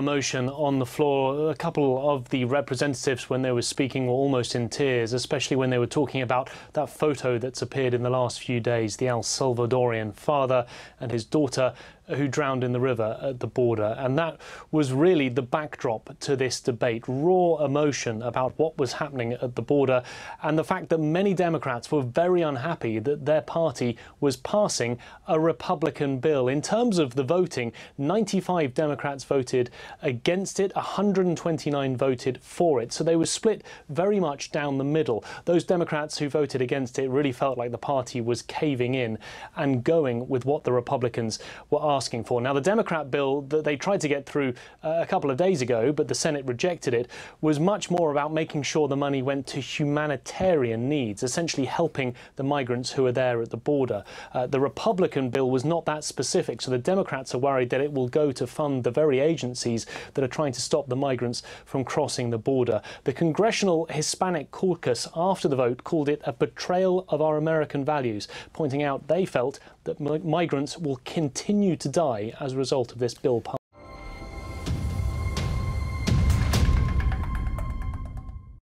emotion on the floor. A couple of the representatives, when they were speaking, were almost in tears, especially when they were talking about that photo that's appeared in the last few days the El Salvadorian father and his daughter who drowned in the river at the border. And that was really the backdrop to this debate raw emotion about what was happening at the border and the fact that many Democrats were very unhappy that their party was passing a Republican bill. In terms of the voting, 95 Democrats voted against it, 129 voted for it. So they were split very much down the middle. Those Democrats who voted against it really felt like the party was caving in and going with what the Republicans were asking for. Now, the Democrat bill that they tried to get through uh, a couple of days ago, but the Senate rejected it, was much more about making sure the money went to humanitarian needs, essentially helping the migrants who are there at the border. Uh, the Republican bill was not that specific, so the Democrats are worried that it will go to fund the very agencies that are trying to stop the migrants from crossing the border. The Congressional Hispanic Caucus, after the vote, called it a betrayal of our American values, pointing out they felt that migrants will continue to die as a result of this bill